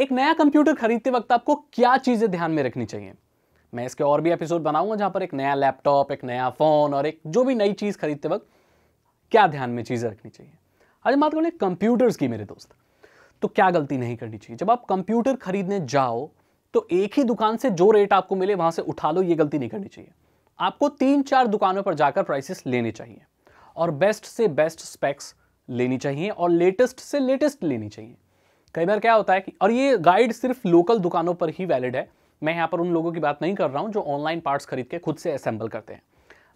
एक नया कंप्यूटर खरीदते वक्त आपको क्या चीज़ें ध्यान में रखनी चाहिए मैं इसके और भी एपिसोड बनाऊंगा जहां पर एक नया लैपटॉप एक नया फ़ोन और एक जो भी नई चीज़ खरीदते वक्त क्या ध्यान में चीज़ें रखनी चाहिए आज बात करें कंप्यूटर्स की मेरे दोस्त तो क्या गलती नहीं करनी चाहिए जब आप कंप्यूटर खरीदने जाओ तो एक ही दुकान से जो रेट आपको मिले वहां से उठा लो ये गलती नहीं करनी चाहिए आपको तीन चार दुकानों पर जाकर प्राइसेस लेने चाहिए और बेस्ट से बेस्ट स्पेक्स लेनी चाहिए और लेटेस्ट से लेटेस्ट लेनी चाहिए कई बार क्या होता है कि और ये गाइड सिर्फ लोकल दुकानों पर ही वैलिड है मैं यहाँ पर उन लोगों की बात नहीं कर रहा हूँ जो ऑनलाइन पार्ट्स खरीद के खुद से असेंबल करते हैं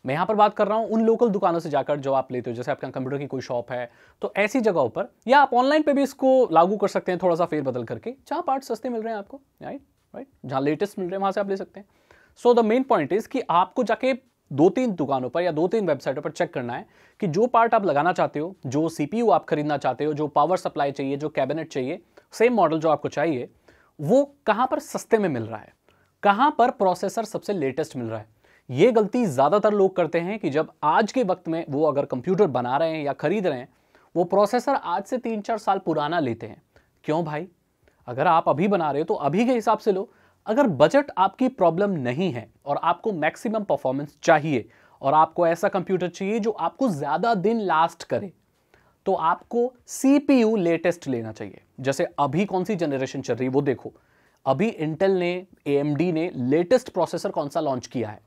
मैं यहाँ पर बात कर रहा हूँ उन लोकल दुकानों से जाकर जो आप लेते हो जैसे आपके कंप्यूटर की कोई शॉप है तो ऐसी जगहों पर या आप ऑनलाइन पर भी इसको लागू कर सकते हैं थोड़ा सा फेरबदल करके जहाँ पार्ट सस्ते मिल रहे हैं आपको राइट राइट जहाँ लेटेस्ट मिल रहे हैं वहाँ से आप ले सकते हैं so the main point is कि आपको जाके दो तीन दुकानों पर या दो तीन वेबसाइटों पर चेक करना है कि जो पार्ट आप लगाना चाहते हो जो सीपीयू आप खरीदना चाहते हो जो पावर सप्लाई चाहिए जो कैबिनेट चाहिए सेम मॉडल जो आपको चाहिए वो कहाँ पर सस्ते में मिल रहा है कहाँ पर प्रोसेसर सबसे लेटेस्ट मिल रहा है ये गलती ज़्यादातर लोग करते हैं कि जब आज के वक्त में वो अगर कंप्यूटर बना रहे हैं या खरीद रहे हैं वो प्रोसेसर आज से तीन चार साल पुराना लेते हैं क्यों भाई अगर आप अभी बना रहे हो तो अभी के हिसाब से लो अगर बजट आपकी प्रॉब्लम नहीं है और आपको मैक्सिमम परफॉर्मेंस चाहिए और आपको ऐसा कंप्यूटर चाहिए जो आपको ज़्यादा दिन लास्ट करे तो आपको सीपीयू लेटेस्ट लेना चाहिए जैसे अभी कौन सी जनरेशन चल रही है वो देखो अभी इंटेल ने ए ने लेटेस्ट प्रोसेसर कौन सा लॉन्च किया है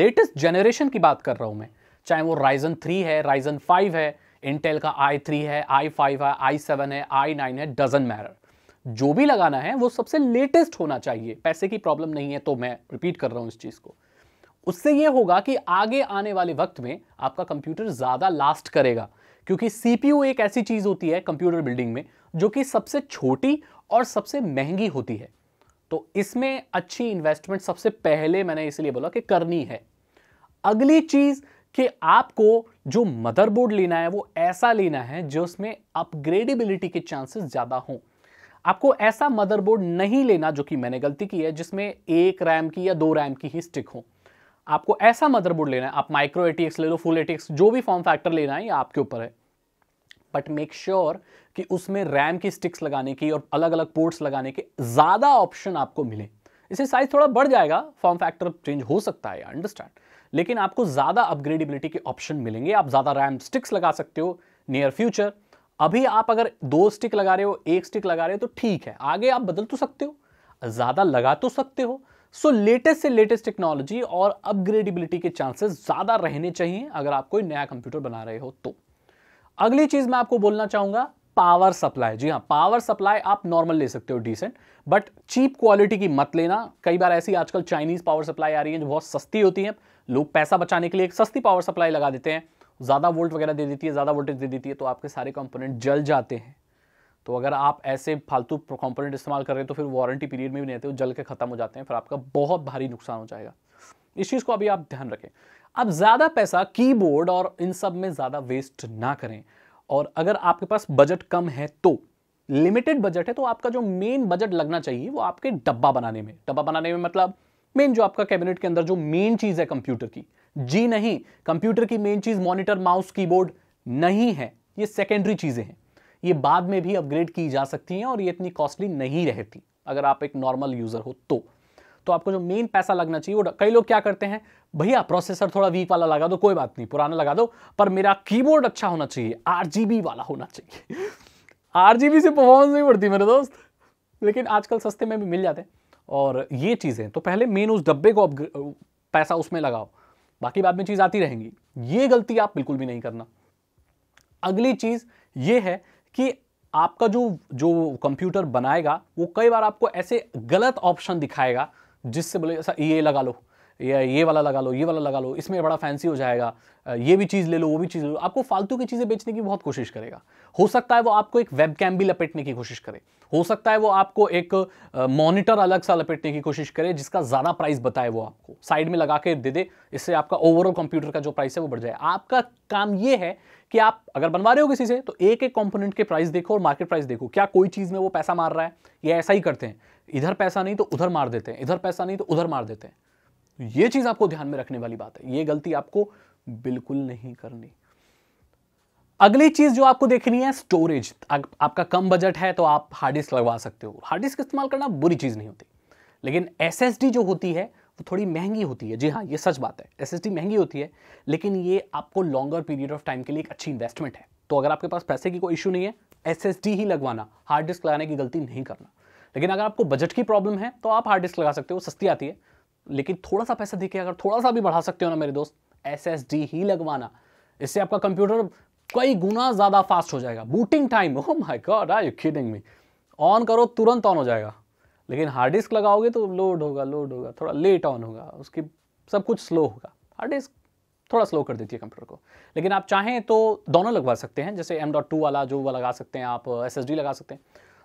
लेटेस्ट जनरेशन की बात कर रहा हूं मैं चाहे वो राइजन थ्री है राइजन फाइव है इंटेल का आई थ्री है आई फाइव है आई सेवन है आई नाइन है डजन मैरर जो भी लगाना है वो सबसे लेटेस्ट होना चाहिए पैसे की प्रॉब्लम नहीं है तो मैं रिपीट कर रहा हूं इस चीज को उससे ये होगा कि आगे आने वाले वक्त में आपका कंप्यूटर ज्यादा लास्ट करेगा क्योंकि सीपीयू एक ऐसी चीज़ होती है कंप्यूटर बिल्डिंग में जो कि सबसे छोटी और सबसे महंगी होती है तो इसमें अच्छी इन्वेस्टमेंट सबसे पहले मैंने इसलिए बोला कि करनी है अगली चीज़ कि आपको जो मदरबोर्ड लेना है वो ऐसा लेना है जो उसमें अपग्रेडेबिलिटी के चांसेस ज़्यादा हों आपको ऐसा मदरबोर्ड नहीं लेना जो कि मैंने गलती की है जिसमें एक रैम की या दो रैम की ही स्टिक हो आपको ऐसा मदरबोर्ड लेना है आप माइक्रो एटीएक्स ले लो फुल एटीएक्स जो भी फॉर्म फैक्टर लेना है ये आपके ऊपर है बट मेक श्योर कि उसमें रैम की स्टिक्स लगाने की और अलग अलग पोर्ट्स लगाने के ज़्यादा ऑप्शन आपको मिले इससे साइज थोड़ा बढ़ जाएगा फॉर्म फैक्टर चेंज हो सकता है अंडरस्टैंड लेकिन आपको ज़्यादा अपग्रेडेबिलिटी के ऑप्शन मिलेंगे आप ज़्यादा रैम स्टिक्स लगा सकते हो नियर फ्यूचर अभी आप अगर दो स्टिक लगा रहे हो एक स्टिक लगा रहे हो तो ठीक है आगे आप बदल तो सकते हो ज़्यादा लगा तो सकते हो सो लेटेस्ट से लेटेस्ट टेक्नोलॉजी और अपग्रेडेबिलिटी के चांसेस ज़्यादा रहने चाहिए अगर आप कोई नया कंप्यूटर बना रहे हो तो अगली चीज़ मैं आपको बोलना चाहूंगा पावर सप्लाई जी हाँ पावर सप्लाई आप नॉर्मल ले सकते हो डिसेंट बट चीप क्वालिटी की मत लेना कई बार ऐसी आजकल चाइनीज पावर सप्लाई आ रही है जो बहुत सस्ती होती है लोग पैसा बचाने के लिए एक सस्ती पावर सप्लाई लगा देते हैं ज़्यादा वोल्ट वगैरह दे देती है ज़्यादा वोल्टेज दे देती है तो आपके सारे कंपोनेंट जल जाते हैं तो अगर आप ऐसे फालतू कंपोनेंट इस्तेमाल कर रहे हैं तो फिर वारंटी पीरियड में भी नहीं रहते जल के ख़त्म हो जाते हैं फिर आपका बहुत भारी नुकसान हो जाएगा इस चीज़ को अभी आप ध्यान रखें अब ज़्यादा पैसा कीबोर्ड और इन सब में ज़्यादा वेस्ट ना करें और अगर आपके पास बजट कम है तो लिमिटेड बजट है तो आपका जो मेन बजट लगना चाहिए वो आपके डब्बा बनाने में डब्बा बनाने में मतलब मेन जो आपका कैबिनेट के अंदर जो मेन चीज़ है कंप्यूटर की जी नहीं कंप्यूटर की मेन चीज़ मॉनिटर माउस कीबोर्ड नहीं है ये सेकेंडरी चीज़ें हैं ये बाद में भी अपग्रेड की जा सकती हैं और ये इतनी कॉस्टली नहीं रहती अगर आप एक नॉर्मल यूज़र हो तो तो आपको जो मेन पैसा लगना चाहिए वो कई लोग क्या करते हैं भैया प्रोसेसर थोड़ा वीक वाला लगा दो कोई बात नहीं पुराना लगा दो पर मेरा कीबोर्ड अच्छा होना चाहिए आर वाला होना चाहिए आर से परफॉर्मेंस नहीं बढ़ती मेरे दोस्त लेकिन आजकल सस्ते में भी मिल जाते हैं और ये चीज़ें तो पहले मेन उस डब्बे को पैसा उसमें लगाओ बाकी बाद में चीज़ आती रहेंगी ये गलती आप बिल्कुल भी नहीं करना अगली चीज़ ये है कि आपका जो जो कंप्यूटर बनाएगा वो कई बार आपको ऐसे गलत ऑप्शन दिखाएगा जिससे बोले ऐसा ये लगा लो या ये वाला लगा लो ये वाला लगा लो इसमें बड़ा फैंसी हो जाएगा ये भी चीज़ ले लो वो भी चीज़ ले लो आपको फालतू की चीज़ें बेचने की बहुत कोशिश करेगा हो सकता है वो आपको एक वेब कैम भी लपेटने की कोशिश करे हो सकता है वो आपको एक मॉनिटर अलग सा लपेटने की कोशिश करे जिसका ज़्यादा प्राइस बताए वो आपको साइड में लगा के दे दे इससे आपका ओवरऑल कंप्यूटर का जो प्राइस है वो बढ़ जाए आपका काम ये है कि आप अगर बनवा रहे हो किसी से तो एक एक कंपोनेंट के प्राइस देखो और मार्केट प्राइस देखो क्या कोई चीज़ में वो पैसा मार रहा है या ऐसा ही करते हैं इधर पैसा नहीं तो उधर मार देते हैं इधर पैसा नहीं तो उधर मार देते हैं तो ये चीज आपको ध्यान में रखने वाली बात है ये गलती आपको बिल्कुल नहीं करनी अगली चीज जो आपको देखनी है स्टोरेज आपका कम बजट है तो आप हार्ड डिस्क लगवा सकते हो हार्ड डिस्क इस्तेमाल करना बुरी चीज़ नहीं होती लेकिन एस जो होती है वो थोड़ी महंगी होती है जी हाँ ये सच बात है एस महंगी होती है लेकिन ये आपको लॉन्गर पीरियड ऑफ टाइम के लिए एक अच्छी इन्वेस्टमेंट है तो अगर आपके पास पैसे की कोई इशू नहीं है एस ही लगवाना हार्ड डिस्क लगाने की गलती नहीं करना लेकिन अगर आपको बजट की प्रॉब्लम है तो आप हार्ड डिस्क लगा सकते हो सस्ती आती है लेकिन थोड़ा सा पैसा देखिए अगर थोड़ा सा भी बढ़ा सकते हो ना मेरे दोस्त एस ही लगवाना इससे आपका कंप्यूटर कई गुना ज़्यादा फास्ट हो जाएगा बूटिंग टाइम हो my god are you kidding me on करो तुरंत ऑन हो जाएगा लेकिन हार्ड डिस्क लगाओगे तो लोड होगा लोड होगा थोड़ा लेट ऑन होगा उसकी सब कुछ स्लो होगा हार्ड डिस्क थोड़ा स्लो कर देती है कंप्यूटर को लेकिन आप चाहें तो दोनों लगवा सकते हैं जैसे एम डॉट टू वाला जो वो लगा सकते हैं आप एस लगा सकते हैं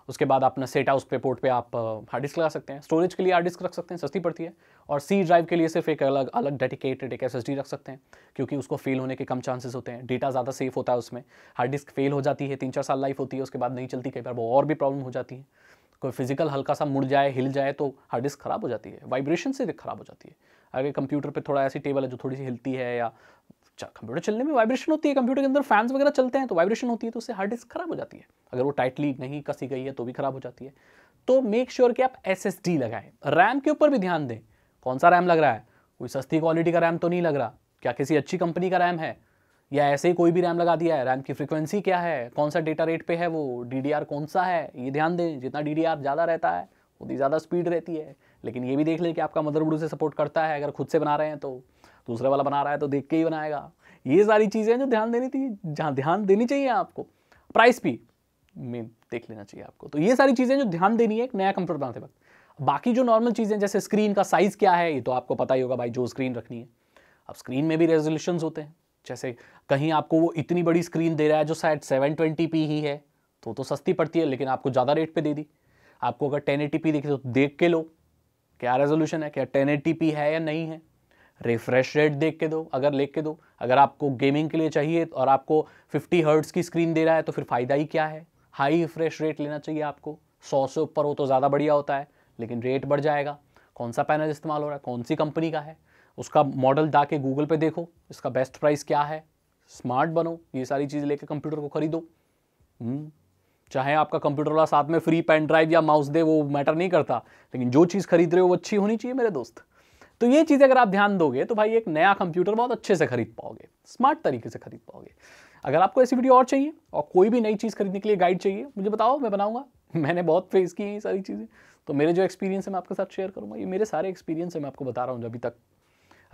उसके बाद अपना सेटा उस पे पोर्ट पे आप हार्ड डिस्क लगा सकते हैं स्टोरेज के लिए हार्ड डिस्क रख सकते हैं सस्ती पड़ती है और सी ड्राइव के लिए सिर्फ एक अलग अलग डेडिकेटेड एक एस रख सकते हैं क्योंकि उसको फेल होने के कम चांसेस होते हैं डेटा ज़्यादा सेफ होता है उसमें हार्ड डिस्क फेल हो जाती है तीन चार साल लाइफ होती है उसके बाद नहीं चलती कई बार वो और भी प्रॉब्लम हो जाती है कोई फिजिकल हल्का सा मुड़ जाए हिल जाए तो हार्ड डिस्क खराब हो जाती है वाइब्रेशन से ख़राब हो जाती है अगर कंप्यूटर पे थोड़ा ऐसी टेबल है जो थोड़ी सी हिलती है या कंप्यूटर अच्छा, चलने में वाइब्रेशन होती है कंप्यूटर के अंदर फैंस वगैरह चलते हैं तो वाइब्रेशन होती है तो उससे हार्ड डिस्क खराब हो जाती है अगर वो टाइटली नहीं कसी गई है तो भी खराब हो जाती है तो मेक श्योर sure कि आप एस एस डी लगाएं रैम के ऊपर भी ध्यान दें कौन सा रैम लग रहा है कोई सस्ती क्वालिटी का रैम तो नहीं लग रहा क्या किसी अच्छी कंपनी का रैम है या ऐसे ही कोई भी रैम लगा दिया है रैम की फ्रिक्वेंसी क्या है कौन सा डेटा रेट पे है वो डी कौन सा है ये ध्यान दें जितना डी ज़्यादा रहता है उतनी ज़्यादा स्पीड रहती है लेकिन ये भी देख लें कि आपका मदरबोर्ड से सपोर्ट करता है अगर खुद से बना रहे हैं तो दूसरा वाला बना रहा है तो देख के ही बनाएगा ये सारी चीज़ें हैं जो ध्यान देनी थी जहाँ ध्यान देनी चाहिए आपको प्राइस भी में देख लेना चाहिए आपको तो ये सारी चीज़ें जो ध्यान देनी है एक नया कंप्यूटर बनाते वक्त बाकी जो नॉर्मल चीज़ें जैसे स्क्रीन का साइज़ क्या है ये तो आपको पता ही होगा भाई जो स्क्रीन रखनी है अब स्क्रीन में भी रेजोल्यूशन होते हैं जैसे कहीं आपको वो इतनी बड़ी स्क्रीन दे रहा है जो शायद सेवन ट्वेंटी पी ही है तो तो सस्ती पड़ती है लेकिन आपको ज़्यादा रेट पे दे दी आपको अगर टेन एटी पी देखी तो देख के लो क्या रेजोल्यूशन है क्या टेन एटी पी है या नहीं है रिफ्रेश रेट देख के दो अगर लेख के दो अगर आपको गेमिंग के लिए चाहिए और आपको 50 हर्ट्स की स्क्रीन दे रहा है तो फिर फ़ायदा ही क्या है हाई रिफ्रेश रेट लेना चाहिए आपको सौ से ऊपर हो तो ज़्यादा बढ़िया होता है लेकिन रेट बढ़ जाएगा कौन सा पैनल इस्तेमाल हो रहा है कौन सी कंपनी का है उसका मॉडल डा के गूगल पे देखो इसका बेस्ट प्राइस क्या है स्मार्ट बनो ये सारी चीज़ लेके कंप्यूटर को खरीदो हम्म, चाहे आपका कंप्यूटर वाला साथ में फ्री पेन ड्राइव या माउस दे वो मैटर नहीं करता लेकिन जो चीज़ खरीद रहे हो वो अच्छी होनी चाहिए मेरे दोस्त तो ये चीज़ अगर आप ध्यान दोगे तो भाई एक नया कंप्यूटर बहुत अच्छे से खरीद पाओगे स्मार्ट तरीके से खरीद पाओगे अगर आपको ऐसी वीडियो और चाहिए और कोई भी नई चीज़ खरीदने के लिए गाइड चाहिए मुझे बताओ मैं बनाऊंगा मैंने बहुत फेस की ये सारी चीज़ें तो मेरे जो एक्सपीरियंस है मैं आपके साथ शेयर करूँगा ये मेरे सारे एक्सपीरियंस है मैं आपको बता रहा हूँ अभी तक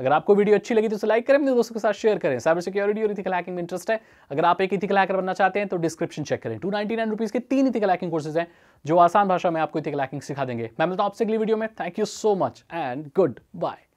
अगर आपको वीडियो अच्छी लगी तो उसे लाइक करें दोस्तों के साथ शेयर करें साइबर सिक्योरिटी और इथिकल हैकिंग में इंटरेस्ट है अगर आप एक इथिकल हैकर बनना चाहते हैं तो डिस्क्रिप्शन चेक करें टू नाइनटी नाइन रुपीज़ के तीन इथिकल हैकिंग कोर्सेज हैं जो आसान भाषा में आपको इथिकल हैकिंग सिखा देंगे मैं मिलता हूं आपसे अगली वीडियो में thank you so much and good bye